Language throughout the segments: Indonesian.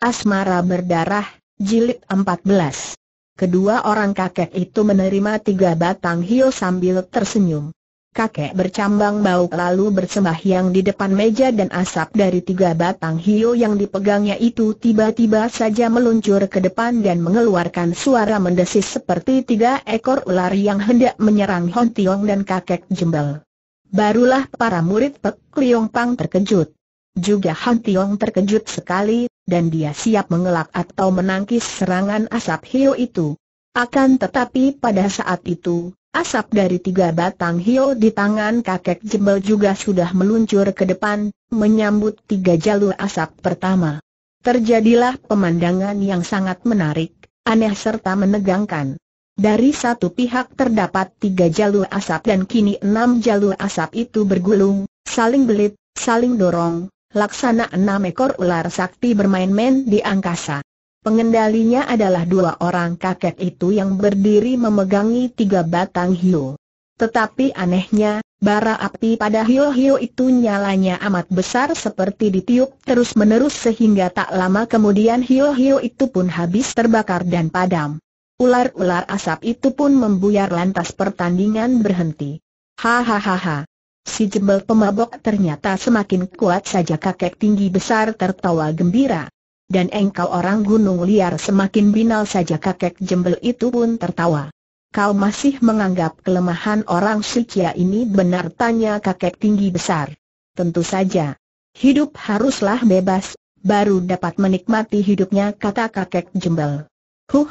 Asmara Berdarah, Jilid 14. Kedua orang kakek itu menerima tiga batang hio sambil tersenyum. Kakek bercambang bau lalu bersembahyang di depan meja dan asap dari tiga batang hio yang dipegangnya itu tiba-tiba saja meluncur ke depan dan mengeluarkan suara mendesis seperti tiga ekor ular yang hendak menyerang Hon Tiong dan kakek jembal. Barulah para murid Pek Liong Pang terkejut. Juga Han Tiong terkejut sekali dan dia siap mengelak atau menangkis serangan asap hio itu. Akan tetapi pada saat itu, asap dari tiga batang hio di tangan kakek jebel juga sudah meluncur ke depan, menyambut tiga jalur asap pertama. Terjadilah pemandangan yang sangat menarik, aneh serta menegangkan. Dari satu pihak terdapat tiga jalur asap dan kini enam jalur asap itu bergulung, saling belit, saling dorong, laksana enam ekor ular sakti bermain-main di angkasa. Pengendalinya adalah dua orang kakek itu yang berdiri memegangi tiga batang hiu. Tetapi anehnya, bara api pada hiu-hiu itu nyalanya amat besar seperti ditiup terus-menerus sehingga tak lama kemudian hiu-hiu itu pun habis terbakar dan padam. Ular-ular asap itu pun membuyar lantas pertandingan berhenti. Hahaha. Si jembel pemabok ternyata semakin kuat saja kakek tinggi besar tertawa gembira. Dan engkau orang gunung liar semakin binal saja kakek jembel itu pun tertawa. Kau masih menganggap kelemahan orang sucia ini benar tanya kakek tinggi besar. Tentu saja. Hidup haruslah bebas, baru dapat menikmati hidupnya kata kakek jembel. Huh,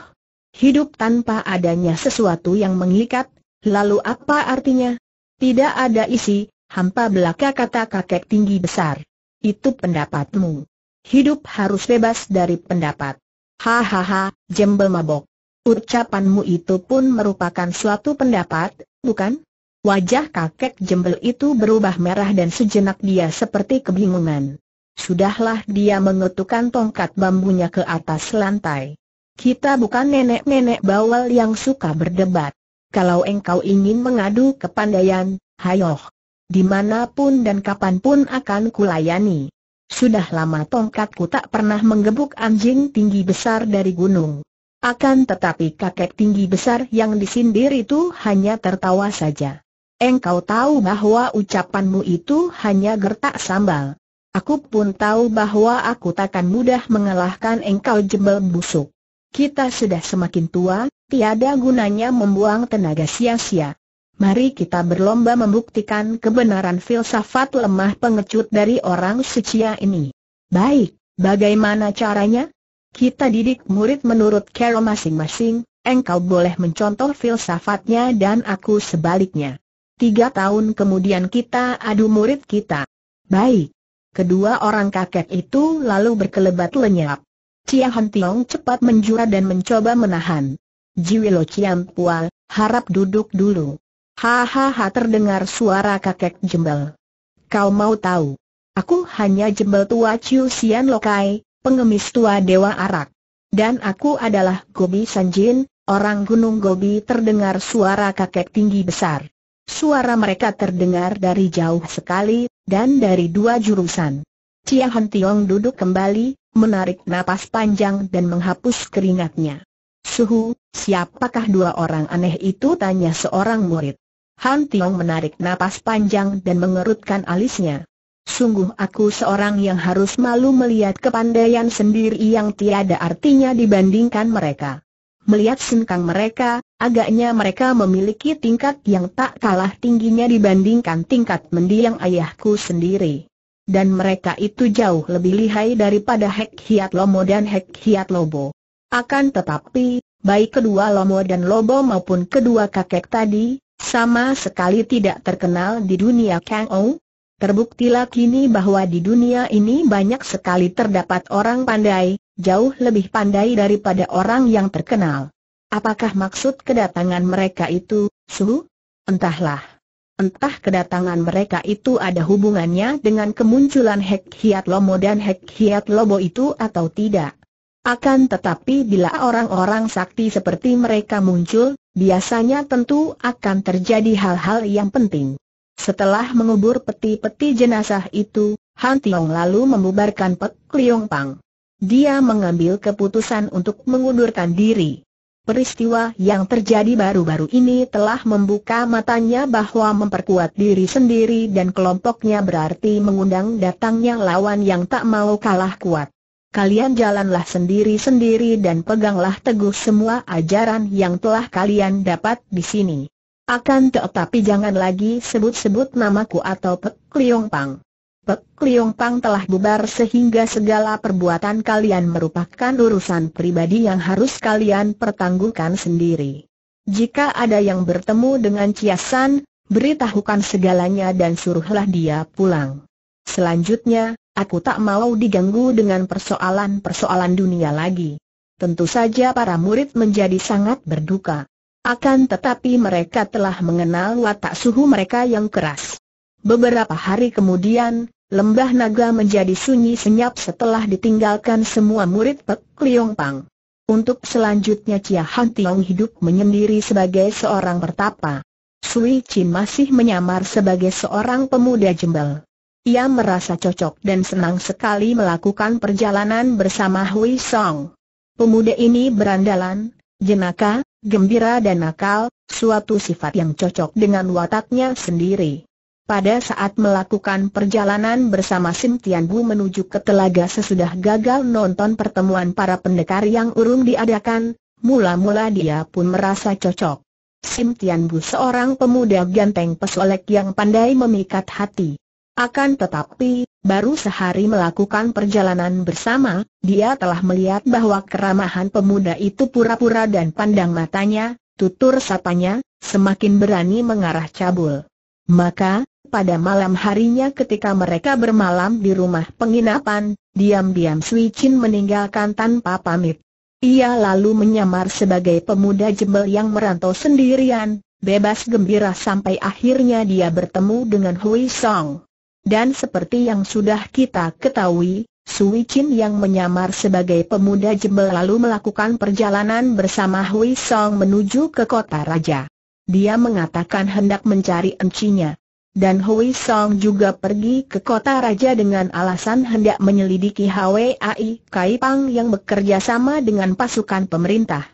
hidup tanpa adanya sesuatu yang mengikat, lalu apa artinya? Tidak ada isi, hampa belaka kata kakek tinggi besar. Itu pendapatmu. Hidup harus bebas dari pendapat. Hahaha, jembel mabok. Ucapanmu itu pun merupakan suatu pendapat, bukan? Wajah kakek jembel itu berubah merah dan sejenak dia seperti kebingungan. Sudahlah dia mengetukkan tongkat bambunya ke atas lantai. Kita bukan nenek-nenek bawal yang suka berdebat kalau engkau ingin mengadu kepandaian, hayoh. Dimanapun dan kapanpun akan kulayani. Sudah lama tongkatku tak pernah menggebuk anjing tinggi besar dari gunung. Akan tetapi kakek tinggi besar yang disindir itu hanya tertawa saja. Engkau tahu bahwa ucapanmu itu hanya gertak sambal. Aku pun tahu bahwa aku takkan mudah mengalahkan engkau jebel busuk. Kita sudah semakin tua, tiada gunanya membuang tenaga sia-sia. Mari kita berlomba membuktikan kebenaran filsafat lemah pengecut dari orang sucia ini. Baik, bagaimana caranya? Kita didik murid menurut cara masing-masing, engkau boleh mencontoh filsafatnya dan aku sebaliknya. Tiga tahun kemudian kita adu murid kita. Baik. Kedua orang kakek itu lalu berkelebat lenyap. Chia Han Tiong cepat menjura dan mencoba menahan. Jiwilo Ciam Pua, harap duduk dulu. Hahaha terdengar suara kakek jembel. Kau mau tahu? Aku hanya jembel tua Chiu Sian Lokai, pengemis tua Dewa Arak. Dan aku adalah Gobi Sanjin, orang Gunung Gobi terdengar suara kakek tinggi besar. Suara mereka terdengar dari jauh sekali, dan dari dua jurusan. Chia Han Tiong duduk kembali, menarik napas panjang dan menghapus keringatnya. Suhu, siapakah dua orang aneh itu tanya seorang murid. Han Tiong menarik napas panjang dan mengerutkan alisnya. Sungguh aku seorang yang harus malu melihat kepandaian sendiri yang tiada artinya dibandingkan mereka. Melihat sengkang mereka, agaknya mereka memiliki tingkat yang tak kalah tingginya dibandingkan tingkat mendiang ayahku sendiri dan mereka itu jauh lebih lihai daripada Hek Hiat Lomo dan Hek Hiat Lobo. Akan tetapi, baik kedua Lomo dan Lobo maupun kedua kakek tadi, sama sekali tidak terkenal di dunia Kang Ou. Terbuktilah kini bahwa di dunia ini banyak sekali terdapat orang pandai, jauh lebih pandai daripada orang yang terkenal. Apakah maksud kedatangan mereka itu, Su? Entahlah. Entah kedatangan mereka itu ada hubungannya dengan kemunculan Hek Hiat Lomo dan Hek Hiat Lobo itu atau tidak. Akan tetapi bila orang-orang sakti seperti mereka muncul, biasanya tentu akan terjadi hal-hal yang penting. Setelah mengubur peti-peti jenazah itu, Han Tiong lalu membubarkan Pek Liong Pang. Dia mengambil keputusan untuk mengundurkan diri. Peristiwa yang terjadi baru-baru ini telah membuka matanya bahwa memperkuat diri sendiri dan kelompoknya berarti mengundang datangnya lawan yang tak mau kalah kuat. Kalian jalanlah sendiri-sendiri dan peganglah teguh semua ajaran yang telah kalian dapat di sini. Akan tetapi jangan lagi sebut-sebut namaku atau Pek Liong Pang. Pek Liong Pang telah bubar sehingga segala perbuatan kalian merupakan urusan pribadi yang harus kalian pertanggungkan sendiri. Jika ada yang bertemu dengan Ciasan, beritahukan segalanya dan suruhlah dia pulang. Selanjutnya, aku tak mau diganggu dengan persoalan-persoalan dunia lagi. Tentu saja para murid menjadi sangat berduka. Akan tetapi mereka telah mengenal watak suhu mereka yang keras. Beberapa hari kemudian, Lembah Naga menjadi sunyi senyap setelah ditinggalkan semua murid Pek Liong Pang. Untuk selanjutnya Chia Han Tiong hidup menyendiri sebagai seorang pertapa. Sui Chin masih menyamar sebagai seorang pemuda jembel. Ia merasa cocok dan senang sekali melakukan perjalanan bersama Hui Song. Pemuda ini berandalan, jenaka, gembira dan nakal, suatu sifat yang cocok dengan wataknya sendiri. Pada saat melakukan perjalanan bersama Sim Tian Bu menuju ke telaga sesudah gagal nonton pertemuan para pendekar yang urung diadakan, mula-mula dia pun merasa cocok. Sim Tian Bu seorang pemuda ganteng pesolek yang pandai memikat hati. Akan tetapi, baru sehari melakukan perjalanan bersama, dia telah melihat bahwa keramahan pemuda itu pura-pura dan pandang matanya, tutur sapanya, semakin berani mengarah cabul. Maka, pada malam harinya ketika mereka bermalam di rumah penginapan, diam-diam Sui Chin meninggalkan tanpa pamit. Ia lalu menyamar sebagai pemuda jembel yang merantau sendirian, bebas gembira sampai akhirnya dia bertemu dengan Hui Song. Dan seperti yang sudah kita ketahui, Sui Chin yang menyamar sebagai pemuda jembel lalu melakukan perjalanan bersama Hui Song menuju ke kota raja. Dia mengatakan hendak mencari encinya. Dan Hui Song juga pergi ke kota raja dengan alasan hendak menyelidiki HWAI Kaipang yang bekerja sama dengan pasukan pemerintah.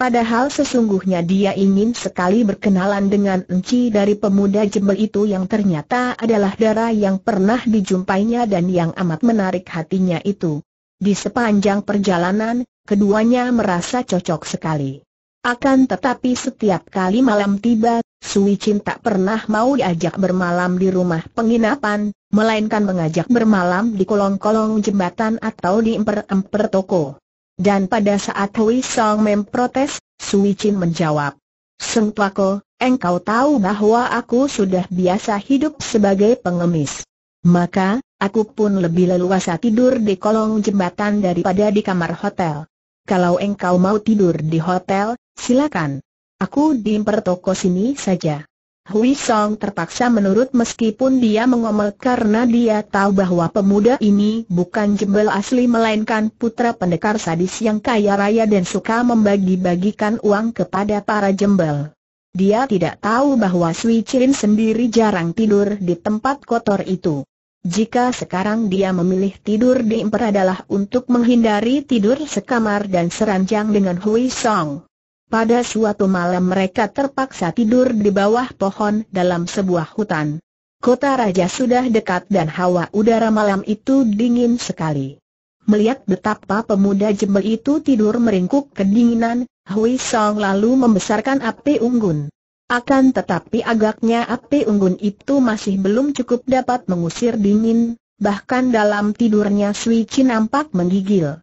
Padahal sesungguhnya dia ingin sekali berkenalan dengan Enci dari pemuda jembel itu yang ternyata adalah darah yang pernah dijumpainya dan yang amat menarik hatinya itu. Di sepanjang perjalanan, keduanya merasa cocok sekali. Akan tetapi setiap kali malam tiba, Sui Chin tak pernah mau diajak bermalam di rumah penginapan, melainkan mengajak bermalam di kolong-kolong jembatan atau di emper-emper toko. Dan pada saat Hui Song memprotes, Sui Chin menjawab, Seng Tuako, engkau tahu bahwa aku sudah biasa hidup sebagai pengemis. Maka, aku pun lebih leluasa tidur di kolong jembatan daripada di kamar hotel. Kalau engkau mau tidur di hotel, Silakan. Aku di toko sini saja. Hui Song terpaksa menurut meskipun dia mengomel karena dia tahu bahwa pemuda ini bukan jebel asli melainkan putra pendekar sadis yang kaya raya dan suka membagi-bagikan uang kepada para jembel. Dia tidak tahu bahwa Sui Chin sendiri jarang tidur di tempat kotor itu. Jika sekarang dia memilih tidur di imper adalah untuk menghindari tidur sekamar dan seranjang dengan Hui Song. Pada suatu malam mereka terpaksa tidur di bawah pohon dalam sebuah hutan. Kota raja sudah dekat dan hawa udara malam itu dingin sekali. Melihat betapa pemuda jembel itu tidur meringkuk kedinginan, Hui Song lalu membesarkan api unggun. Akan tetapi agaknya api unggun itu masih belum cukup dapat mengusir dingin, bahkan dalam tidurnya Sui Chi nampak menggigil.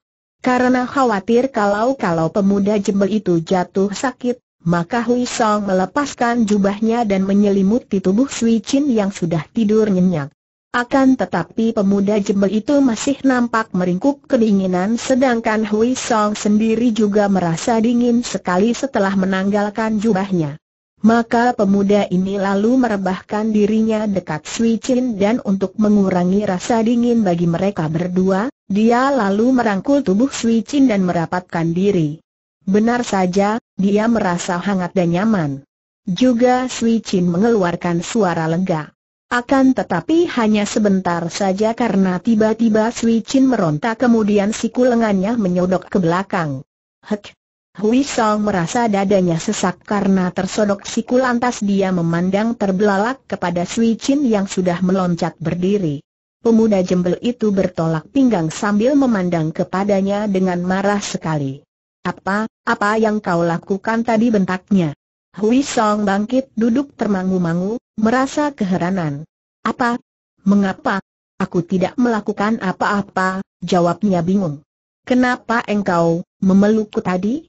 Karena khawatir kalau-kalau pemuda jembel itu jatuh sakit, maka Hui Song melepaskan jubahnya dan menyelimuti tubuh Sui Chin yang sudah tidur nyenyak. Akan tetapi pemuda jembel itu masih nampak meringkuk kedinginan sedangkan Hui Song sendiri juga merasa dingin sekali setelah menanggalkan jubahnya. Maka pemuda ini lalu merebahkan dirinya dekat Sui Chin dan untuk mengurangi rasa dingin bagi mereka berdua, dia lalu merangkul tubuh Sui Chin dan merapatkan diri. Benar saja, dia merasa hangat dan nyaman. Juga Sui Chin mengeluarkan suara lega. Akan tetapi hanya sebentar saja karena tiba-tiba Sui Chin meronta kemudian siku lengannya menyodok ke belakang. Hek, Hui Song merasa dadanya sesak karena tersodok siku lantas dia memandang terbelalak kepada Sui Chin yang sudah meloncat berdiri. Pemuda jembel itu bertolak pinggang sambil memandang kepadanya dengan marah sekali. Apa, apa yang kau lakukan tadi bentaknya? Hui Song bangkit duduk termangu-mangu, merasa keheranan. Apa? Mengapa? Aku tidak melakukan apa-apa, jawabnya bingung. Kenapa engkau memelukku tadi?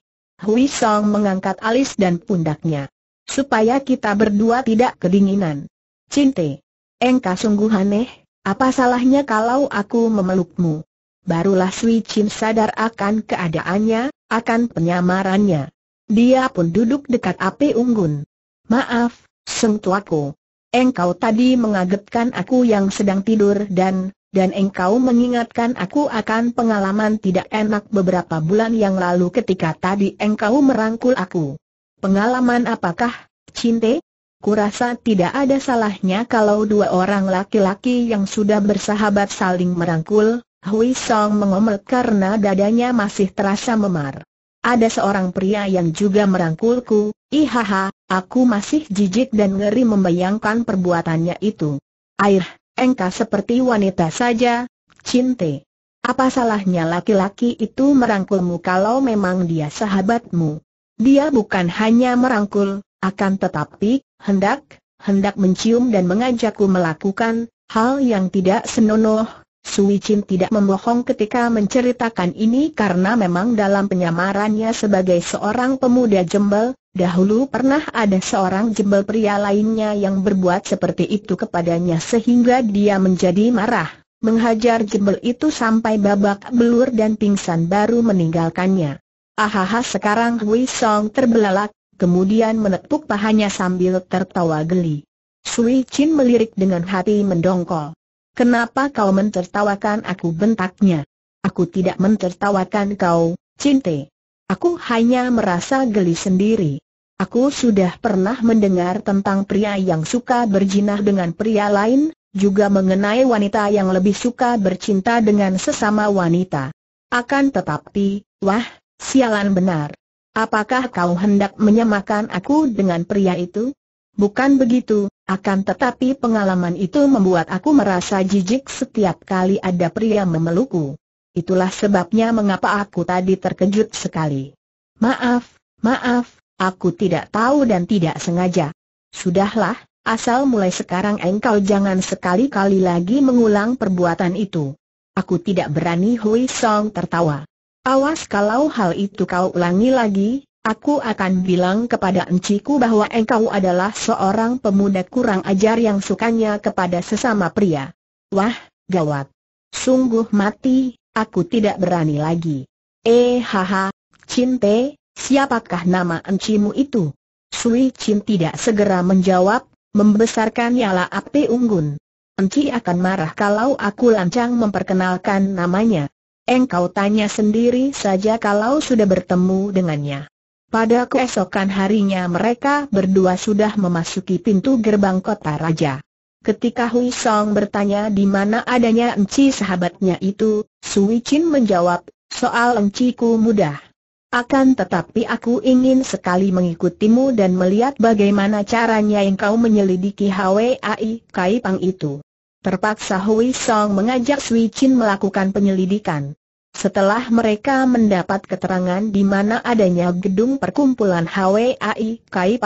Hui Song mengangkat alis dan pundaknya. Supaya kita berdua tidak kedinginan. Cinte. Engkau sungguh aneh, apa salahnya kalau aku memelukmu? Barulah Sui Chin sadar akan keadaannya, akan penyamarannya. Dia pun duduk dekat api unggun. Maaf, sentuh aku. Engkau tadi mengagetkan aku yang sedang tidur dan, dan engkau mengingatkan aku akan pengalaman tidak enak beberapa bulan yang lalu ketika tadi engkau merangkul aku. Pengalaman apakah, Cinte? Kurasa tidak ada salahnya kalau dua orang laki-laki yang sudah bersahabat saling merangkul, Hui Song mengomel karena dadanya masih terasa memar. Ada seorang pria yang juga merangkulku, ihaha, aku masih jijik dan ngeri membayangkan perbuatannya itu. Air, engkau seperti wanita saja, cinte. Apa salahnya laki-laki itu merangkulmu kalau memang dia sahabatmu? Dia bukan hanya merangkul, akan tetapi, hendak, hendak mencium dan mengajakku melakukan, hal yang tidak senonoh. Sui Chin tidak membohong ketika menceritakan ini karena memang dalam penyamarannya sebagai seorang pemuda jembel, Dahulu pernah ada seorang jembel pria lainnya yang berbuat seperti itu kepadanya sehingga dia menjadi marah, menghajar jembel itu sampai babak belur dan pingsan baru meninggalkannya. Ahaha sekarang Hui Song terbelalak, kemudian menepuk pahanya sambil tertawa geli. Sui Chin melirik dengan hati mendongkol. Kenapa kau mentertawakan aku bentaknya? Aku tidak mentertawakan kau, Cinte. Aku hanya merasa geli sendiri. Aku sudah pernah mendengar tentang pria yang suka berjinah dengan pria lain, juga mengenai wanita yang lebih suka bercinta dengan sesama wanita. Akan tetapi, wah, sialan benar. Apakah kau hendak menyamakan aku dengan pria itu? Bukan begitu, akan tetapi pengalaman itu membuat aku merasa jijik setiap kali ada pria memelukku. Itulah sebabnya mengapa aku tadi terkejut sekali. Maaf, maaf, Aku tidak tahu dan tidak sengaja. Sudahlah, asal mulai sekarang engkau jangan sekali-kali lagi mengulang perbuatan itu. Aku tidak berani Hui Song tertawa. Awas kalau hal itu kau ulangi lagi, aku akan bilang kepada enciku bahwa engkau adalah seorang pemuda kurang ajar yang sukanya kepada sesama pria. Wah, gawat. Sungguh mati, aku tidak berani lagi. Eh haha, cinte, Siapakah nama encimu itu? Sui Chin tidak segera menjawab, membesarkan nyala api unggun. Enci akan marah kalau aku lancang memperkenalkan namanya. Engkau tanya sendiri saja kalau sudah bertemu dengannya. Pada keesokan harinya mereka berdua sudah memasuki pintu gerbang kota raja. Ketika Hui Song bertanya di mana adanya Enci sahabatnya itu, Sui Chin menjawab, soal Enciku mudah. Akan tetapi aku ingin sekali mengikutimu dan melihat bagaimana caranya engkau menyelidiki HWAI Kai Pang itu. Terpaksa Hui Song mengajak Sui Chin melakukan penyelidikan. Setelah mereka mendapat keterangan di mana adanya gedung perkumpulan HWAI Kai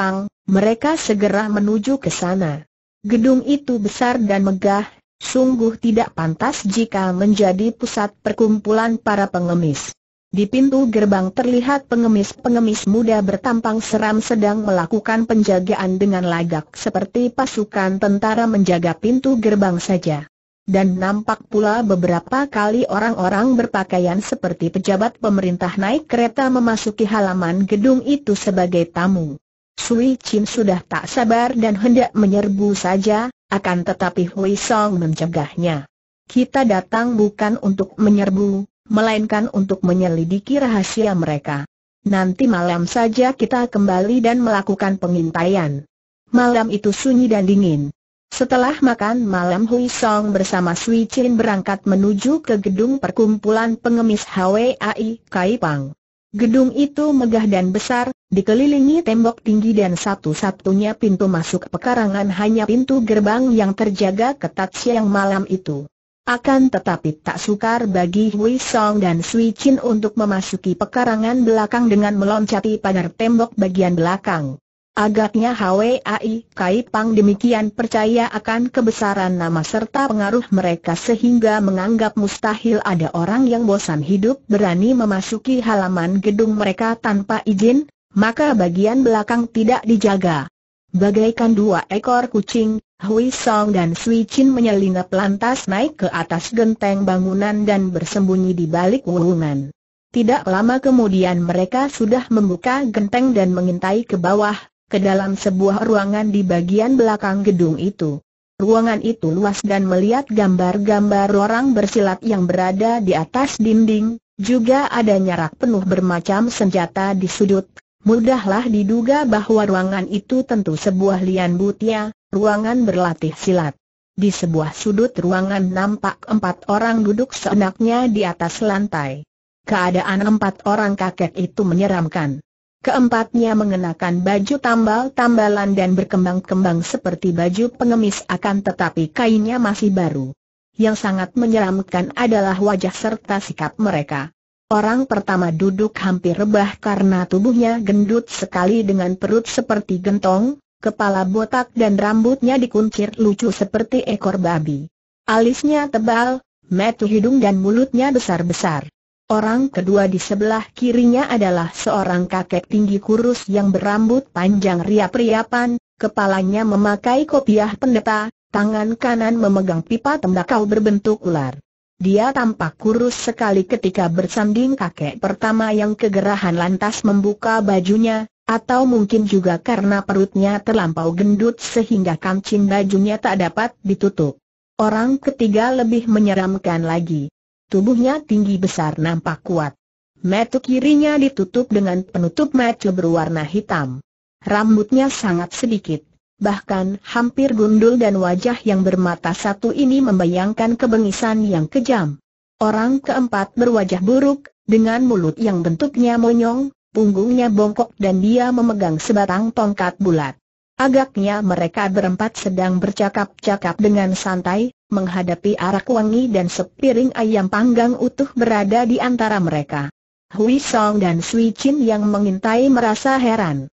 mereka segera menuju ke sana. Gedung itu besar dan megah, sungguh tidak pantas jika menjadi pusat perkumpulan para pengemis. Di pintu gerbang terlihat pengemis-pengemis muda bertampang seram sedang melakukan penjagaan dengan lagak seperti pasukan tentara menjaga pintu gerbang saja. Dan nampak pula beberapa kali orang-orang berpakaian seperti pejabat pemerintah naik kereta memasuki halaman gedung itu sebagai tamu. Sui Chin sudah tak sabar dan hendak menyerbu saja, akan tetapi Hui Song mencegahnya. Kita datang bukan untuk menyerbu, melainkan untuk menyelidiki rahasia mereka. Nanti malam saja kita kembali dan melakukan pengintaian. Malam itu sunyi dan dingin. Setelah makan malam Hui Song bersama Sui Chin berangkat menuju ke gedung perkumpulan pengemis HWAI Pang. Gedung itu megah dan besar, dikelilingi tembok tinggi dan satu-satunya pintu masuk pekarangan hanya pintu gerbang yang terjaga ketat siang malam itu. Akan tetapi tak sukar bagi Hui Song dan Sui Chin untuk memasuki pekarangan belakang dengan meloncati pagar tembok bagian belakang. Agaknya HWAI Kai Pang demikian percaya akan kebesaran nama serta pengaruh mereka sehingga menganggap mustahil ada orang yang bosan hidup berani memasuki halaman gedung mereka tanpa izin, maka bagian belakang tidak dijaga. Bagaikan dua ekor kucing, Hui Song dan Sui Chin menyelinap lantas naik ke atas genteng bangunan dan bersembunyi di balik wuhungan. Tidak lama kemudian mereka sudah membuka genteng dan mengintai ke bawah, ke dalam sebuah ruangan di bagian belakang gedung itu. Ruangan itu luas dan melihat gambar-gambar orang bersilat yang berada di atas dinding, juga ada rak penuh bermacam senjata di sudut, Mudahlah diduga bahwa ruangan itu tentu sebuah lian butia, ruangan berlatih silat. Di sebuah sudut ruangan nampak empat orang duduk seenaknya di atas lantai. Keadaan empat orang kakek itu menyeramkan. Keempatnya mengenakan baju tambal-tambalan dan berkembang-kembang seperti baju pengemis akan tetapi kainnya masih baru. Yang sangat menyeramkan adalah wajah serta sikap mereka. Orang pertama duduk hampir rebah karena tubuhnya gendut sekali dengan perut seperti gentong, kepala botak dan rambutnya dikuncir lucu seperti ekor babi. Alisnya tebal, metu hidung dan mulutnya besar-besar. Orang kedua di sebelah kirinya adalah seorang kakek tinggi kurus yang berambut panjang riap-riapan, kepalanya memakai kopiah pendeta, tangan kanan memegang pipa tembakau berbentuk ular. Dia tampak kurus sekali ketika bersanding kakek pertama yang kegerahan lantas membuka bajunya, atau mungkin juga karena perutnya terlampau gendut sehingga kancing bajunya tak dapat ditutup. Orang ketiga lebih menyeramkan lagi. Tubuhnya tinggi besar nampak kuat. Metu kirinya ditutup dengan penutup metu berwarna hitam. Rambutnya sangat sedikit bahkan hampir gundul dan wajah yang bermata satu ini membayangkan kebengisan yang kejam. Orang keempat berwajah buruk, dengan mulut yang bentuknya monyong, punggungnya bongkok dan dia memegang sebatang tongkat bulat. Agaknya mereka berempat sedang bercakap-cakap dengan santai, menghadapi arak wangi dan sepiring ayam panggang utuh berada di antara mereka. Hui Song dan Sui Chin yang mengintai merasa heran.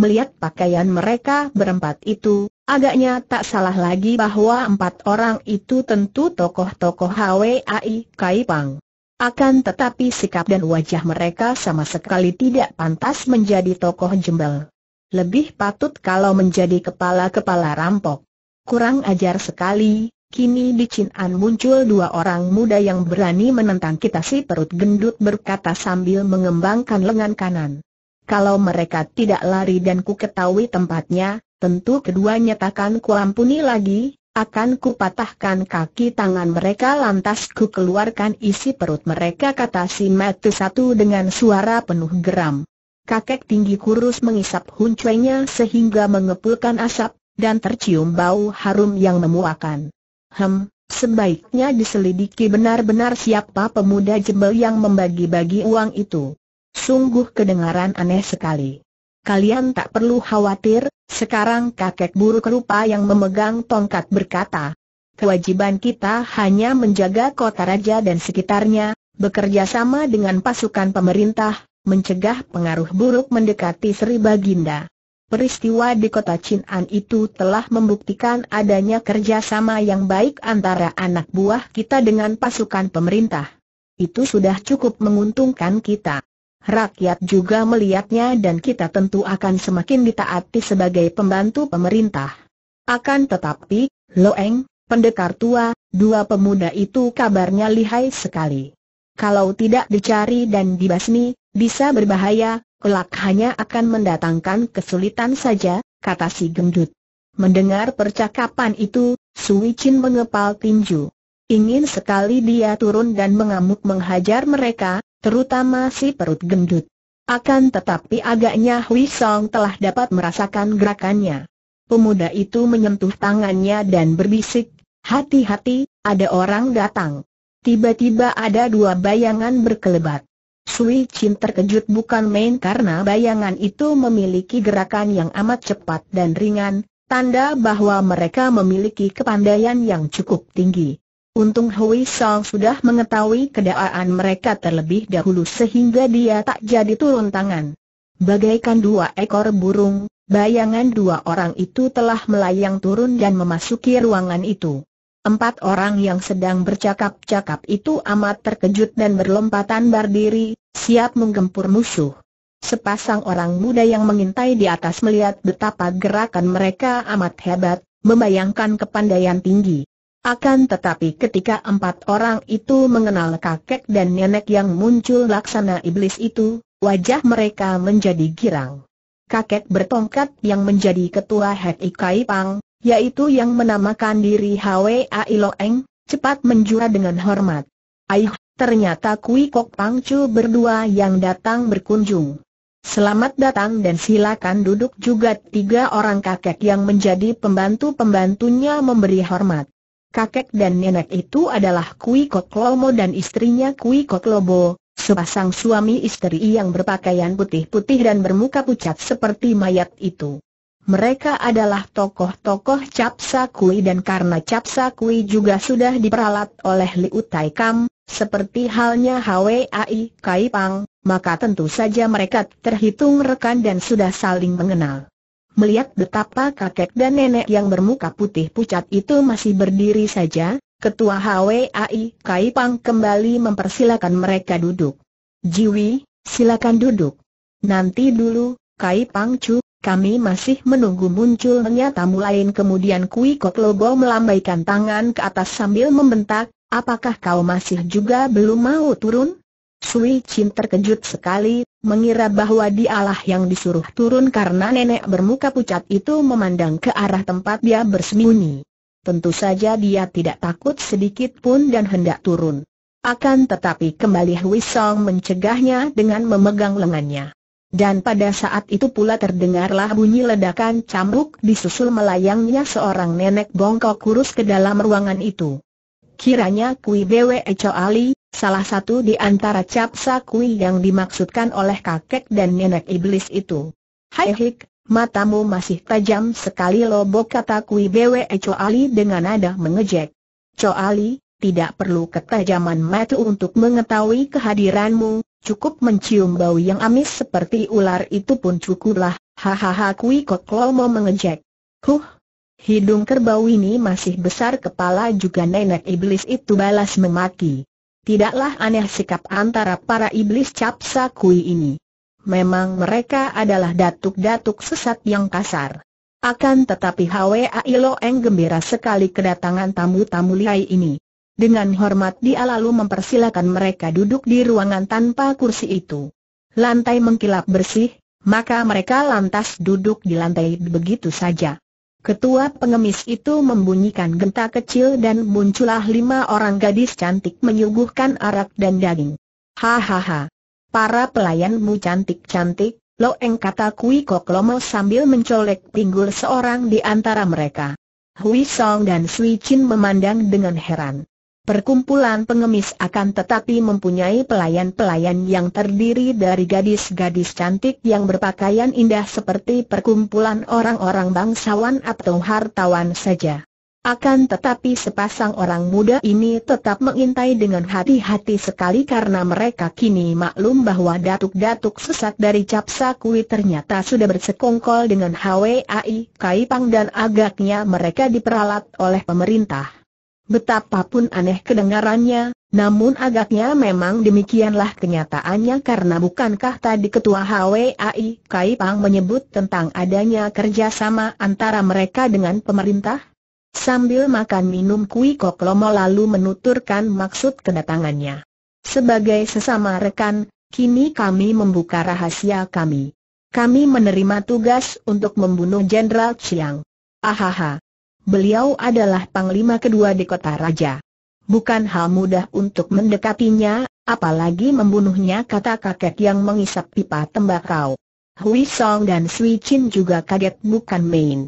Melihat pakaian mereka berempat itu, agaknya tak salah lagi bahwa empat orang itu tentu tokoh-tokoh HWAI Kaipang. Akan tetapi sikap dan wajah mereka sama sekali tidak pantas menjadi tokoh jembel. Lebih patut kalau menjadi kepala-kepala rampok. Kurang ajar sekali, kini di Chin'an muncul dua orang muda yang berani menentang kita si perut gendut berkata sambil mengembangkan lengan kanan. Kalau mereka tidak lari dan ku ketahui tempatnya, tentu keduanya takkan ku ampuni lagi, akan ku patahkan kaki tangan mereka lantas ku keluarkan isi perut mereka kata si Matu satu dengan suara penuh geram. Kakek tinggi kurus mengisap huncuenya sehingga mengepulkan asap, dan tercium bau harum yang memuakan. Hem, sebaiknya diselidiki benar-benar siapa pemuda jebel yang membagi-bagi uang itu sungguh kedengaran aneh sekali. Kalian tak perlu khawatir, sekarang kakek buruk rupa yang memegang tongkat berkata, Kewajiban kita hanya menjaga kota raja dan sekitarnya, bekerja sama dengan pasukan pemerintah, mencegah pengaruh buruk mendekati Sri Baginda. Peristiwa di kota Chin'an itu telah membuktikan adanya kerjasama yang baik antara anak buah kita dengan pasukan pemerintah. Itu sudah cukup menguntungkan kita. Rakyat juga melihatnya dan kita tentu akan semakin ditaati sebagai pembantu pemerintah. Akan tetapi, Loeng, pendekar tua, dua pemuda itu kabarnya lihai sekali. Kalau tidak dicari dan dibasmi, bisa berbahaya, kelak hanya akan mendatangkan kesulitan saja, kata si gendut. Mendengar percakapan itu, Sui Chin mengepal tinju. Ingin sekali dia turun dan mengamuk menghajar mereka, terutama si perut gendut. Akan tetapi agaknya Hui Song telah dapat merasakan gerakannya. Pemuda itu menyentuh tangannya dan berbisik, hati-hati, ada orang datang. Tiba-tiba ada dua bayangan berkelebat. Sui Chin terkejut bukan main karena bayangan itu memiliki gerakan yang amat cepat dan ringan, tanda bahwa mereka memiliki kepandaian yang cukup tinggi. Untung Hui Sal sudah mengetahui keadaan mereka terlebih dahulu sehingga dia tak jadi turun tangan. Bagaikan dua ekor burung, bayangan dua orang itu telah melayang turun dan memasuki ruangan itu. Empat orang yang sedang bercakap-cakap itu amat terkejut dan berlompatan berdiri, siap menggempur musuh. Sepasang orang muda yang mengintai di atas melihat betapa gerakan mereka amat hebat, membayangkan kepandaian tinggi. Akan tetapi ketika empat orang itu mengenal kakek dan nenek yang muncul laksana iblis itu, wajah mereka menjadi girang. Kakek bertongkat yang menjadi ketua hati Kai Pang, yaitu yang menamakan diri Hwa Iloeng, cepat menjura dengan hormat. Aih, ternyata Kui Kok Pang Chu berdua yang datang berkunjung. Selamat datang dan silakan duduk juga tiga orang kakek yang menjadi pembantu-pembantunya memberi hormat kakek dan nenek itu adalah Kui Koklomo dan istrinya Kui Koklobo, sepasang suami istri yang berpakaian putih-putih dan bermuka pucat seperti mayat itu. Mereka adalah tokoh-tokoh Capsa Kui dan karena Capsa Kui juga sudah diperalat oleh Liu Tai Kam, seperti halnya Hwai Kai Pang, maka tentu saja mereka terhitung rekan dan sudah saling mengenal. Melihat betapa kakek dan nenek yang bermuka putih pucat itu masih berdiri saja, Ketua HWAI Kai Pang kembali mempersilakan mereka duduk. Jiwi, silakan duduk. Nanti dulu, Kai Pang Chu, kami masih menunggu munculnya tamu lain kemudian Kui Kok Lobo melambaikan tangan ke atas sambil membentak, apakah kau masih juga belum mau turun? Sui Chin terkejut sekali, mengira bahwa dialah yang disuruh turun karena nenek bermuka pucat itu memandang ke arah tempat dia bersembunyi. Tentu saja dia tidak takut sedikit pun dan hendak turun. Akan tetapi kembali Hui Song mencegahnya dengan memegang lengannya. Dan pada saat itu pula terdengarlah bunyi ledakan cambuk disusul melayangnya seorang nenek bongkok kurus ke dalam ruangan itu. Kiranya Kui Bwe Eco Ali, Salah satu di antara cap sakui yang dimaksudkan oleh kakek dan nenek iblis itu. Hai hik, matamu masih tajam sekali lobo kata kui bwe ali dengan nada mengejek. Coali, tidak perlu ketajaman mata untuk mengetahui kehadiranmu, cukup mencium bau yang amis seperti ular itu pun cukuplah, hahaha kui mau mengejek. Huh, hidung kerbau ini masih besar kepala juga nenek iblis itu balas memaki. Tidaklah aneh sikap antara para iblis capsa kui ini. Memang mereka adalah datuk-datuk sesat yang kasar. Akan tetapi Ailo Loeng gembira sekali kedatangan tamu-tamu liai ini. Dengan hormat dia lalu mempersilahkan mereka duduk di ruangan tanpa kursi itu. Lantai mengkilap bersih, maka mereka lantas duduk di lantai begitu saja. Ketua pengemis itu membunyikan genta kecil dan muncullah lima orang gadis cantik menyuguhkan arak dan daging. Hahaha. Para pelayanmu cantik-cantik, loeng kata Kui Kok Lomo sambil mencolek pinggul seorang di antara mereka. Hui Song dan Sui Chin memandang dengan heran. Perkumpulan pengemis akan tetapi mempunyai pelayan-pelayan yang terdiri dari gadis-gadis cantik yang berpakaian indah seperti perkumpulan orang-orang bangsawan atau hartawan saja. Akan tetapi sepasang orang muda ini tetap mengintai dengan hati-hati sekali karena mereka kini maklum bahwa datuk-datuk sesat dari Capsa Kui ternyata sudah bersekongkol dengan HWAI Kaipang dan agaknya mereka diperalat oleh pemerintah. Betapapun aneh kedengarannya, namun agaknya memang demikianlah kenyataannya karena bukankah tadi Ketua HWAI Kai Pang menyebut tentang adanya kerjasama antara mereka dengan pemerintah? Sambil makan minum kui koklomo lalu menuturkan maksud kedatangannya. Sebagai sesama rekan, kini kami membuka rahasia kami. Kami menerima tugas untuk membunuh Jenderal Chiang. Ahaha, Beliau adalah panglima kedua di kota raja. Bukan hal mudah untuk mendekatinya, apalagi membunuhnya kata kakek yang mengisap pipa tembakau. Hui Song dan Sui Chin juga kaget bukan main.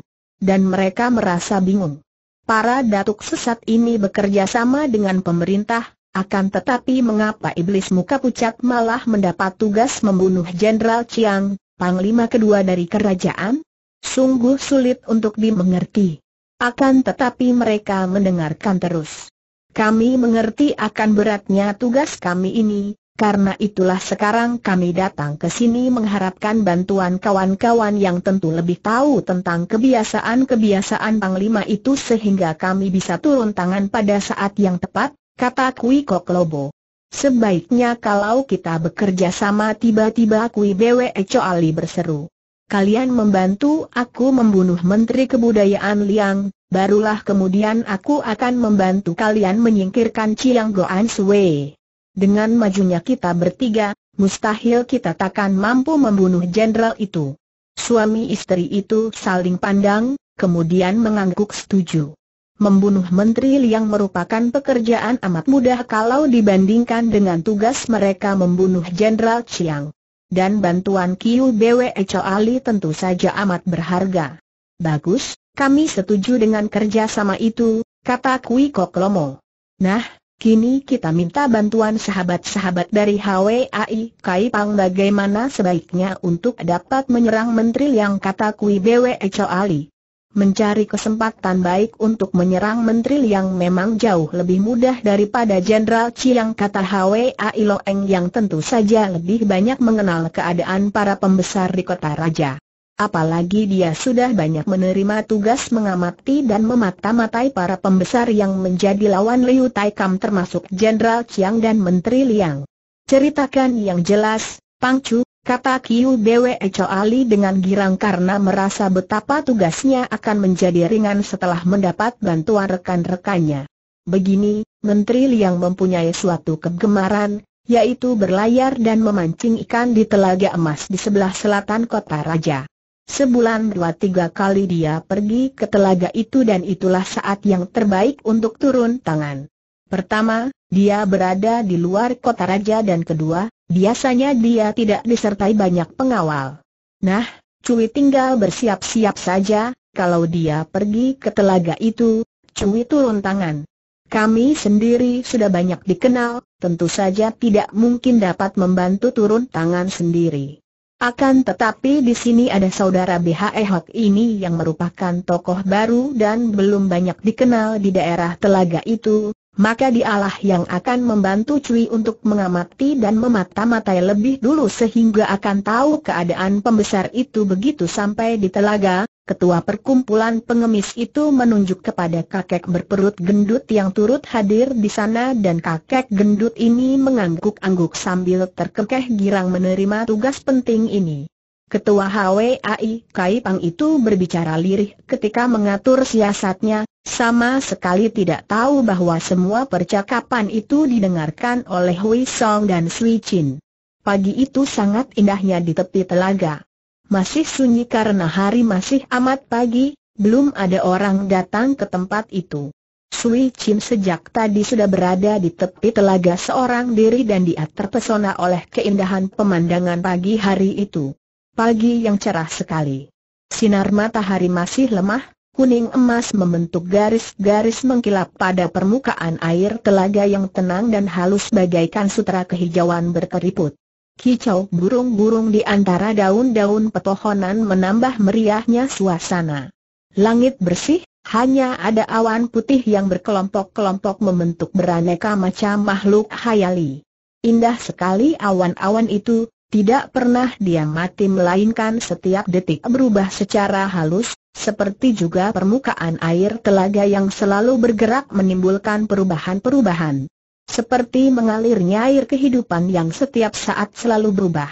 Dan mereka merasa bingung. Para datuk sesat ini bekerja sama dengan pemerintah, akan tetapi mengapa iblis muka pucat malah mendapat tugas membunuh Jenderal Chiang, panglima kedua dari kerajaan? Sungguh sulit untuk dimengerti. Akan tetapi mereka mendengarkan terus. Kami mengerti akan beratnya tugas kami ini, karena itulah sekarang kami datang ke sini mengharapkan bantuan kawan-kawan yang tentu lebih tahu tentang kebiasaan-kebiasaan Panglima itu sehingga kami bisa turun tangan pada saat yang tepat, kata Kui Kok Lobo. Sebaiknya kalau kita bekerja sama tiba-tiba Kui Bwe Ali berseru kalian membantu aku membunuh Menteri Kebudayaan Liang, barulah kemudian aku akan membantu kalian menyingkirkan Chiang Goan Sui. Dengan majunya kita bertiga, mustahil kita takkan mampu membunuh jenderal itu. Suami istri itu saling pandang, kemudian mengangguk setuju. Membunuh Menteri Liang merupakan pekerjaan amat mudah kalau dibandingkan dengan tugas mereka membunuh Jenderal Chiang dan bantuan Kiu QBWE Ali tentu saja amat berharga. Bagus, kami setuju dengan kerjasama itu, kata Kui Kok Lomo. Nah, kini kita minta bantuan sahabat-sahabat dari HWAI Kai Pang bagaimana sebaiknya untuk dapat menyerang menteri yang kata Kui BWE Ali mencari kesempatan baik untuk menyerang Menteri Liang memang jauh lebih mudah daripada Jenderal Chiang kata Hwa Iloeng yang tentu saja lebih banyak mengenal keadaan para pembesar di kota raja. Apalagi dia sudah banyak menerima tugas mengamati dan memata-matai para pembesar yang menjadi lawan Liu Tai Kam termasuk Jenderal Chiang dan Menteri Liang. Ceritakan yang jelas, Pangcu, kata Kiu Bwe Ali dengan girang karena merasa betapa tugasnya akan menjadi ringan setelah mendapat bantuan rekan-rekannya. Begini, Menteri Liang mempunyai suatu kegemaran, yaitu berlayar dan memancing ikan di telaga emas di sebelah selatan kota raja. Sebulan dua tiga kali dia pergi ke telaga itu dan itulah saat yang terbaik untuk turun tangan. Pertama, dia berada di luar kota raja dan kedua, Biasanya dia tidak disertai banyak pengawal. Nah, Cui tinggal bersiap-siap saja, kalau dia pergi ke telaga itu, Cui turun tangan. Kami sendiri sudah banyak dikenal, tentu saja tidak mungkin dapat membantu turun tangan sendiri. Akan tetapi di sini ada saudara BHE Hak ini yang merupakan tokoh baru dan belum banyak dikenal di daerah telaga itu, maka dialah yang akan membantu Cui untuk mengamati dan memata-matai lebih dulu sehingga akan tahu keadaan pembesar itu begitu sampai di telaga. Ketua perkumpulan pengemis itu menunjuk kepada kakek berperut gendut yang turut hadir di sana dan kakek gendut ini mengangguk-angguk sambil terkekeh girang menerima tugas penting ini. Ketua HWAI Kai Pang itu berbicara lirih ketika mengatur siasatnya, sama sekali tidak tahu bahwa semua percakapan itu didengarkan oleh Hui Song dan Sui Chin. Pagi itu sangat indahnya di tepi telaga. Masih sunyi karena hari masih amat pagi, belum ada orang datang ke tempat itu. Sui Chin sejak tadi sudah berada di tepi telaga seorang diri dan dia terpesona oleh keindahan pemandangan pagi hari itu. Pagi yang cerah sekali. Sinar matahari masih lemah, kuning emas membentuk garis-garis mengkilap pada permukaan air telaga yang tenang dan halus bagaikan sutra kehijauan berkeriput. Kicau burung-burung di antara daun-daun petohonan menambah meriahnya suasana. Langit bersih, hanya ada awan putih yang berkelompok-kelompok membentuk beraneka macam makhluk hayali. Indah sekali awan-awan itu, tidak pernah dia mati melainkan setiap detik berubah secara halus, seperti juga permukaan air telaga yang selalu bergerak menimbulkan perubahan-perubahan. Seperti mengalirnya air kehidupan yang setiap saat selalu berubah.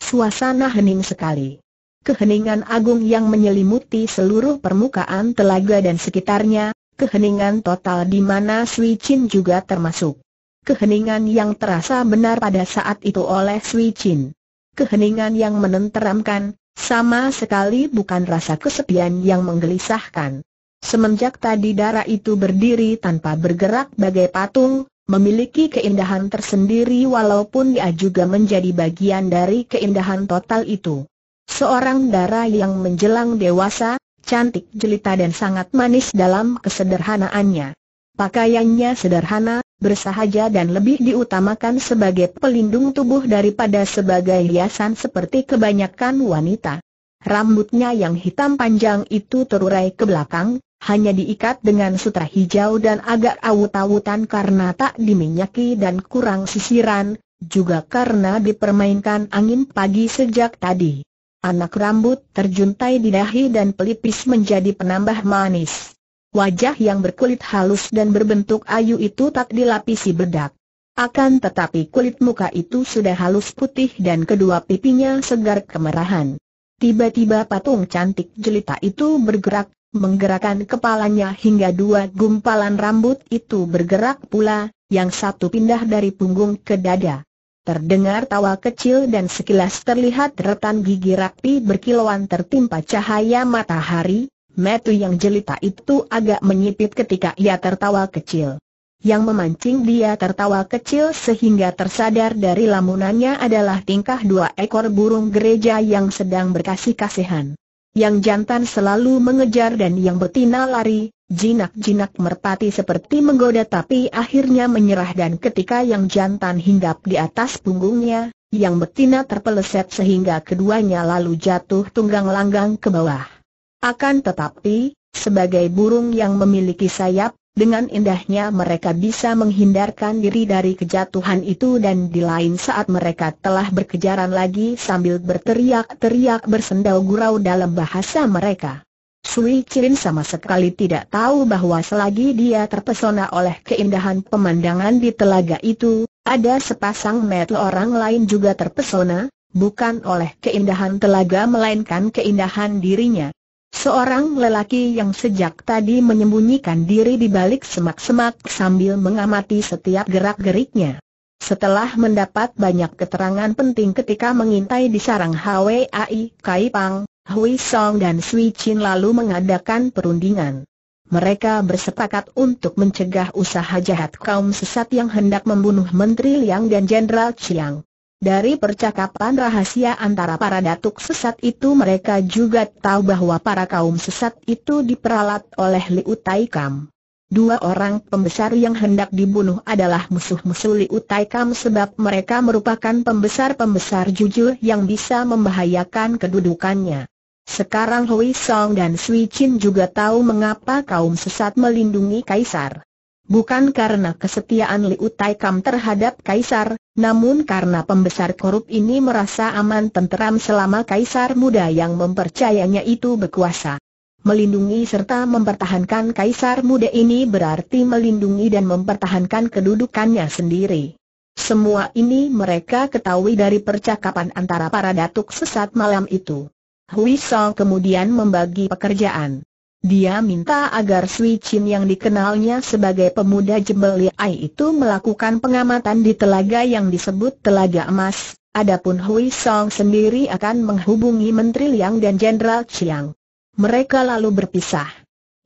Suasana hening sekali. Keheningan agung yang menyelimuti seluruh permukaan telaga dan sekitarnya, keheningan total di mana Sui Chin juga termasuk keheningan yang terasa benar pada saat itu oleh Sui Chin keheningan yang menenteramkan, sama sekali bukan rasa kesepian yang menggelisahkan. Semenjak tadi darah itu berdiri tanpa bergerak bagai patung, memiliki keindahan tersendiri walaupun dia juga menjadi bagian dari keindahan total itu. Seorang darah yang menjelang dewasa, cantik jelita dan sangat manis dalam kesederhanaannya. Pakaiannya sederhana, bersahaja dan lebih diutamakan sebagai pelindung tubuh daripada sebagai hiasan seperti kebanyakan wanita. Rambutnya yang hitam panjang itu terurai ke belakang, hanya diikat dengan sutra hijau dan agak awut-awutan karena tak diminyaki dan kurang sisiran, juga karena dipermainkan angin pagi sejak tadi. Anak rambut terjuntai di dahi dan pelipis menjadi penambah manis. Wajah yang berkulit halus dan berbentuk ayu itu tak dilapisi bedak. Akan tetapi kulit muka itu sudah halus putih dan kedua pipinya segar kemerahan. Tiba-tiba patung cantik jelita itu bergerak, menggerakkan kepalanya hingga dua gumpalan rambut itu bergerak pula, yang satu pindah dari punggung ke dada. Terdengar tawa kecil dan sekilas terlihat retan gigi rapi berkilauan tertimpa cahaya matahari, Metu yang jelita itu agak menyipit ketika ia tertawa kecil. Yang memancing dia tertawa kecil sehingga tersadar dari lamunannya adalah tingkah dua ekor burung gereja yang sedang berkasih-kasihan. Yang jantan selalu mengejar dan yang betina lari, jinak-jinak merpati seperti menggoda tapi akhirnya menyerah dan ketika yang jantan hinggap di atas punggungnya, yang betina terpeleset sehingga keduanya lalu jatuh tunggang langgang ke bawah. Akan tetapi, sebagai burung yang memiliki sayap, dengan indahnya mereka bisa menghindarkan diri dari kejatuhan itu dan di lain saat mereka telah berkejaran lagi sambil berteriak-teriak bersendau gurau dalam bahasa mereka. Sui Chirin sama sekali tidak tahu bahwa selagi dia terpesona oleh keindahan pemandangan di telaga itu, ada sepasang metu orang lain juga terpesona, bukan oleh keindahan telaga melainkan keindahan dirinya. Seorang lelaki yang sejak tadi menyembunyikan diri di balik semak-semak sambil mengamati setiap gerak-geriknya. Setelah mendapat banyak keterangan penting ketika mengintai di sarang HWAI Kai Pang, Hui Song dan Sui Chin lalu mengadakan perundingan. Mereka bersepakat untuk mencegah usaha jahat kaum sesat yang hendak membunuh Menteri Liang dan Jenderal Chiang. Dari percakapan rahasia antara para datuk sesat itu mereka juga tahu bahwa para kaum sesat itu diperalat oleh Liu Tai Kam. Dua orang pembesar yang hendak dibunuh adalah musuh-musuh Liu Tai Kam sebab mereka merupakan pembesar-pembesar jujur yang bisa membahayakan kedudukannya. Sekarang Hui Song dan Sui Chin juga tahu mengapa kaum sesat melindungi Kaisar. Bukan karena kesetiaan Liu Tai Kam terhadap Kaisar, namun karena pembesar korup ini merasa aman tenteram selama kaisar muda yang mempercayanya itu berkuasa. Melindungi serta mempertahankan kaisar muda ini berarti melindungi dan mempertahankan kedudukannya sendiri. Semua ini mereka ketahui dari percakapan antara para datuk sesat malam itu. Hui Song kemudian membagi pekerjaan. Dia minta agar Sui Chin yang dikenalnya sebagai pemuda jembel Ai itu melakukan pengamatan di telaga yang disebut Telaga Emas, adapun Hui Song sendiri akan menghubungi Menteri Liang dan Jenderal Chiang. Mereka lalu berpisah.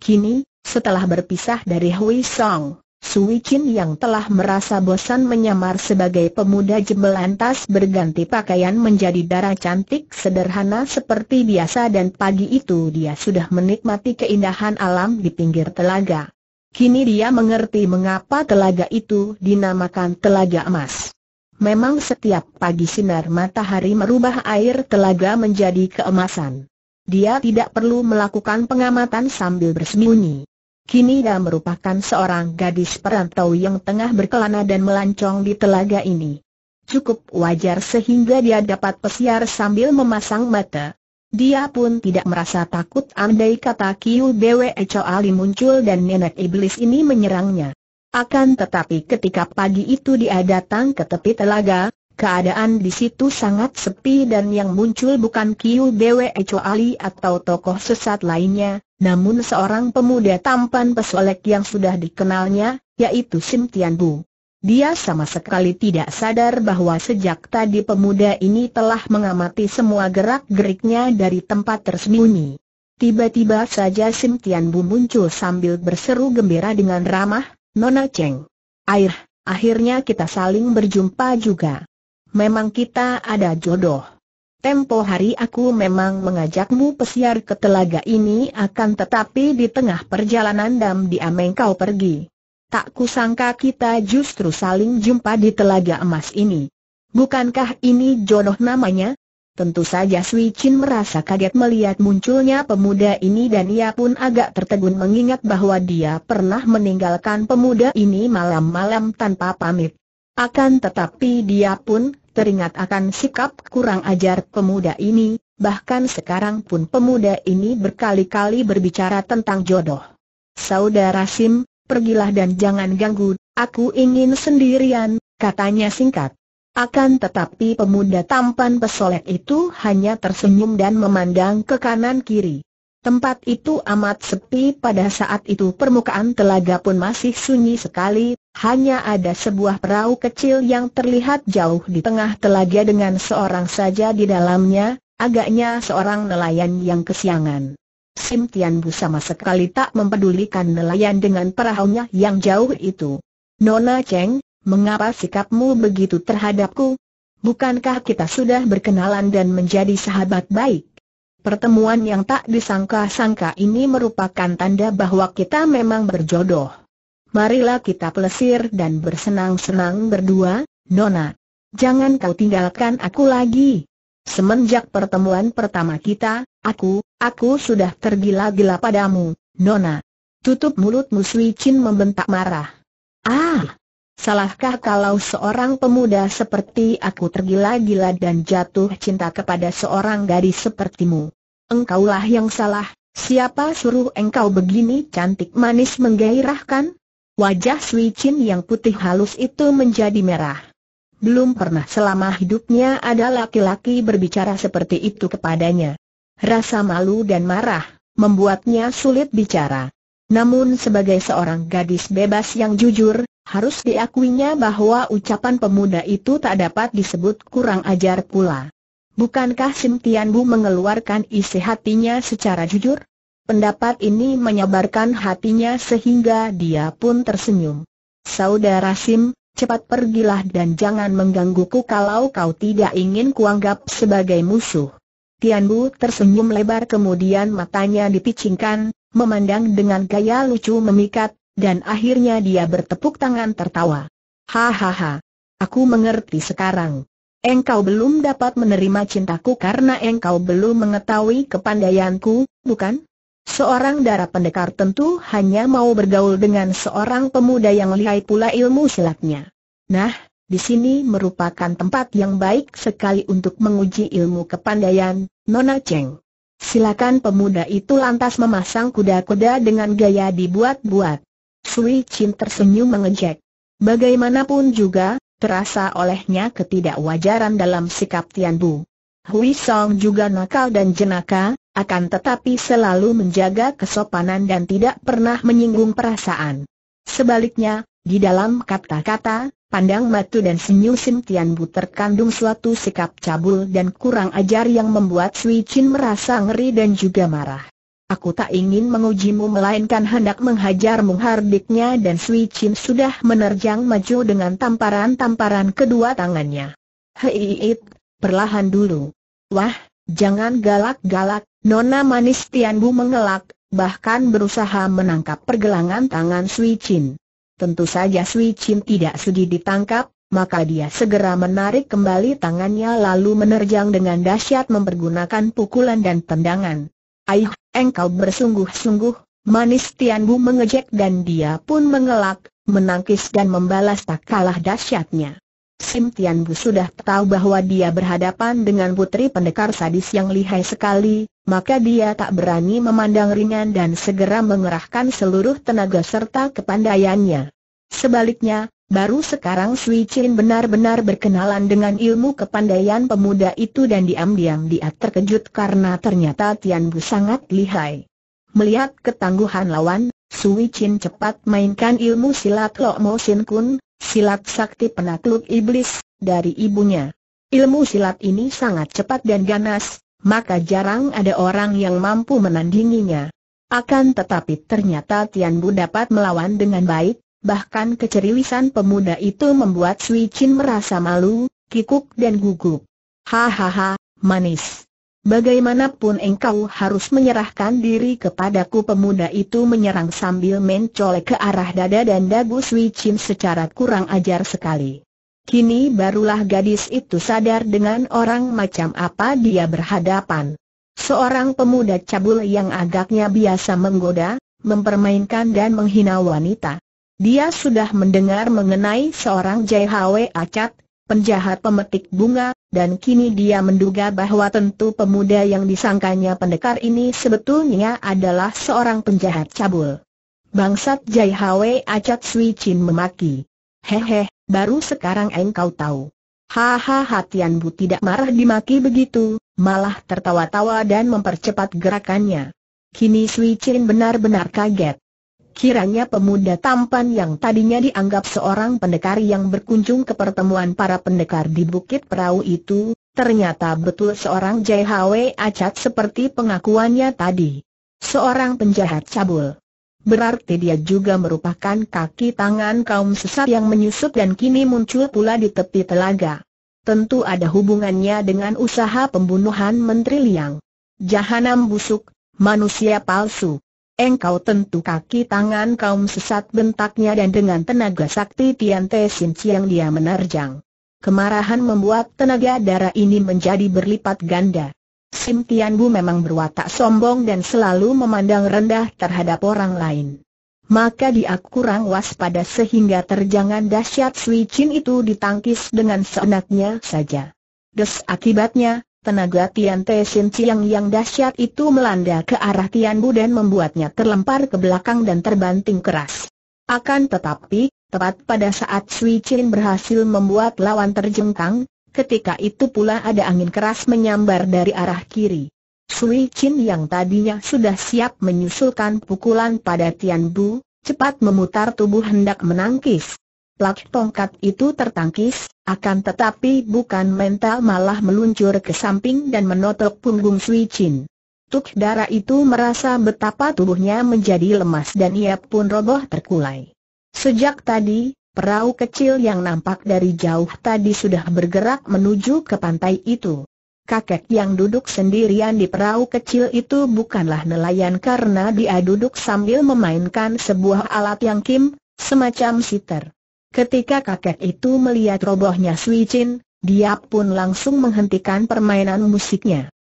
Kini, setelah berpisah dari Hui Song, Sui Chin yang telah merasa bosan menyamar sebagai pemuda jebelantas berganti pakaian menjadi darah cantik sederhana seperti biasa dan pagi itu dia sudah menikmati keindahan alam di pinggir telaga. Kini dia mengerti mengapa telaga itu dinamakan telaga emas. Memang setiap pagi sinar matahari merubah air telaga menjadi keemasan. Dia tidak perlu melakukan pengamatan sambil bersembunyi. Kini ia merupakan seorang gadis perantau yang tengah berkelana dan melancong di telaga ini. Cukup wajar sehingga dia dapat pesiar sambil memasang mata. Dia pun tidak merasa takut andai kata Kiu Bwe Ali muncul dan nenek iblis ini menyerangnya. Akan tetapi ketika pagi itu dia datang ke tepi telaga, Keadaan di situ sangat sepi dan yang muncul bukan Kiu Bwe Ali atau tokoh sesat lainnya, namun seorang pemuda tampan pesolek yang sudah dikenalnya, yaitu Sim Tian Bu. Dia sama sekali tidak sadar bahwa sejak tadi pemuda ini telah mengamati semua gerak-geriknya dari tempat tersembunyi. Tiba-tiba saja Sim Tian Bu muncul sambil berseru gembira dengan ramah, Nona Cheng. Air, akhirnya kita saling berjumpa juga memang kita ada jodoh. Tempo hari aku memang mengajakmu pesiar ke telaga ini akan tetapi di tengah perjalanan dam ameng kau pergi. Tak kusangka kita justru saling jumpa di telaga emas ini. Bukankah ini jodoh namanya? Tentu saja Sui Chin merasa kaget melihat munculnya pemuda ini dan ia pun agak tertegun mengingat bahwa dia pernah meninggalkan pemuda ini malam-malam tanpa pamit. Akan tetapi dia pun, teringat akan sikap kurang ajar pemuda ini, bahkan sekarang pun pemuda ini berkali-kali berbicara tentang jodoh. Saudara Sim, pergilah dan jangan ganggu, aku ingin sendirian, katanya singkat. Akan tetapi pemuda tampan pesolek itu hanya tersenyum dan memandang ke kanan kiri. Tempat itu amat sepi pada saat itu permukaan telaga pun masih sunyi sekali, hanya ada sebuah perahu kecil yang terlihat jauh di tengah telaga dengan seorang saja di dalamnya, agaknya seorang nelayan yang kesiangan. Sim Tian Bu sama sekali tak mempedulikan nelayan dengan perahunya yang jauh itu. Nona Cheng, mengapa sikapmu begitu terhadapku? Bukankah kita sudah berkenalan dan menjadi sahabat baik? Pertemuan yang tak disangka-sangka ini merupakan tanda bahwa kita memang berjodoh. Marilah kita pelesir dan bersenang-senang berdua, Nona. Jangan kau tinggalkan aku lagi. Semenjak pertemuan pertama kita, aku, aku sudah tergila-gila padamu, Nona. Tutup mulut Muswicin membentak marah. Ah, Salahkah kalau seorang pemuda seperti aku tergila-gila dan jatuh cinta kepada seorang gadis sepertimu? Engkaulah yang salah, siapa suruh engkau begini cantik manis menggairahkan? Wajah Sui Chin yang putih halus itu menjadi merah. Belum pernah selama hidupnya ada laki-laki berbicara seperti itu kepadanya. Rasa malu dan marah, membuatnya sulit bicara. Namun sebagai seorang gadis bebas yang jujur, harus diakuinya bahwa ucapan pemuda itu tak dapat disebut kurang ajar pula. Bukankah Sim Tian Bu mengeluarkan isi hatinya secara jujur? Pendapat ini menyebarkan hatinya sehingga dia pun tersenyum. Saudara Sim, cepat pergilah dan jangan menggangguku kalau kau tidak ingin kuanggap sebagai musuh. Tian Bu tersenyum lebar kemudian matanya dipicingkan, memandang dengan gaya lucu memikat, dan akhirnya dia bertepuk tangan tertawa. Hahaha. Aku mengerti sekarang. Engkau belum dapat menerima cintaku karena engkau belum mengetahui kepandaianku, bukan? Seorang darah pendekar tentu hanya mau bergaul dengan seorang pemuda yang lihai pula ilmu silatnya. Nah, di sini merupakan tempat yang baik sekali untuk menguji ilmu kepandaian, Nona Cheng. Silakan pemuda itu lantas memasang kuda-kuda dengan gaya dibuat-buat. Sui Chin tersenyum mengejek. Bagaimanapun juga, terasa olehnya ketidakwajaran dalam sikap Tian Bu. Hui Song juga nakal dan jenaka, akan tetapi selalu menjaga kesopanan dan tidak pernah menyinggung perasaan. Sebaliknya, di dalam kata-kata, Pandang Matu dan senyum Bu terkandung suatu sikap cabul dan kurang ajar yang membuat Sui Chin merasa ngeri dan juga marah. Aku tak ingin mengujimu melainkan hendak menghajar hardiknya dan Sui Chin sudah menerjang maju dengan tamparan-tamparan kedua tangannya. Hei, perlahan dulu. Wah, jangan galak-galak, Nona Manis Bu mengelak, bahkan berusaha menangkap pergelangan tangan Sui Chin. Tentu saja Sui Chin tidak sedih ditangkap, maka dia segera menarik kembali tangannya lalu menerjang dengan dahsyat mempergunakan pukulan dan tendangan. Aih, engkau bersungguh-sungguh, manis Tian Bu mengejek dan dia pun mengelak, menangkis dan membalas tak kalah dahsyatnya. Sim Tian Bu sudah tahu bahwa dia berhadapan dengan putri pendekar sadis yang lihai sekali, maka dia tak berani memandang ringan dan segera mengerahkan seluruh tenaga serta kepandaiannya. Sebaliknya, baru sekarang Sui Chin benar-benar berkenalan dengan ilmu kepandaian pemuda itu dan diam-diam dia terkejut karena ternyata Tian Bu sangat lihai. Melihat ketangguhan lawan, Sui Chin cepat mainkan ilmu silat lok Mo Sin Kun, silat sakti penakluk iblis, dari ibunya. Ilmu silat ini sangat cepat dan ganas, maka jarang ada orang yang mampu menandinginya. Akan tetapi ternyata Tian Bu dapat melawan dengan baik, bahkan keceriwisan pemuda itu membuat Sui Chin merasa malu, kikuk dan gugup. Hahaha, manis. Bagaimanapun engkau harus menyerahkan diri kepadaku pemuda itu menyerang sambil mencolek ke arah dada dan dagu Sui Chin secara kurang ajar sekali. Kini barulah gadis itu sadar dengan orang macam apa dia berhadapan. Seorang pemuda cabul yang agaknya biasa menggoda, mempermainkan dan menghina wanita. Dia sudah mendengar mengenai seorang Jai JHW Acat, penjahat pemetik bunga, dan kini dia menduga bahwa tentu pemuda yang disangkanya pendekar ini sebetulnya adalah seorang penjahat cabul. Bangsat Jai Hwe Acat Sui Chin memaki. Hehe, baru sekarang engkau tahu. Hahaha Tian Bu tidak marah dimaki begitu, malah tertawa-tawa dan mempercepat gerakannya. Kini Sui Chin benar-benar kaget. Kiranya pemuda tampan yang tadinya dianggap seorang pendekar yang berkunjung ke pertemuan para pendekar di Bukit Perahu itu, ternyata betul seorang JHW acat seperti pengakuannya tadi. Seorang penjahat cabul. Berarti dia juga merupakan kaki tangan kaum sesat yang menyusup dan kini muncul pula di tepi telaga. Tentu ada hubungannya dengan usaha pembunuhan Menteri Liang. Jahanam busuk, manusia palsu. Engkau tentu kaki tangan kaum sesat bentaknya dan dengan tenaga sakti Tian Te Sin Chiang dia menerjang. Kemarahan membuat tenaga darah ini menjadi berlipat ganda. Sim Tian Bu memang berwatak sombong dan selalu memandang rendah terhadap orang lain. Maka dia kurang waspada sehingga terjangan dahsyat Sui Chin itu ditangkis dengan seenaknya saja. Des akibatnya, Tenaga Tian Te Sin Chiang yang dahsyat itu melanda ke arah Tian Bu dan membuatnya terlempar ke belakang dan terbanting keras. Akan tetapi, tepat pada saat Sui Chin berhasil membuat lawan terjengkang, ketika itu pula ada angin keras menyambar dari arah kiri. Sui Chin yang tadinya sudah siap menyusulkan pukulan pada Tian Bu, cepat memutar tubuh hendak menangkis. Plak tongkat itu tertangkis, akan tetapi bukan mental malah meluncur ke samping dan menotok punggung Sui Chin. Tuk darah itu merasa betapa tubuhnya menjadi lemas dan ia pun roboh terkulai. Sejak tadi, perahu kecil yang nampak dari jauh tadi sudah bergerak menuju ke pantai itu. Kakek yang duduk sendirian di perahu kecil itu bukanlah nelayan karena dia duduk sambil memainkan sebuah alat yang kim, semacam sitar. Ketika kakek itu melihat robohnya Sui Chin, dia pun langsung menghentikan permainan musiknya.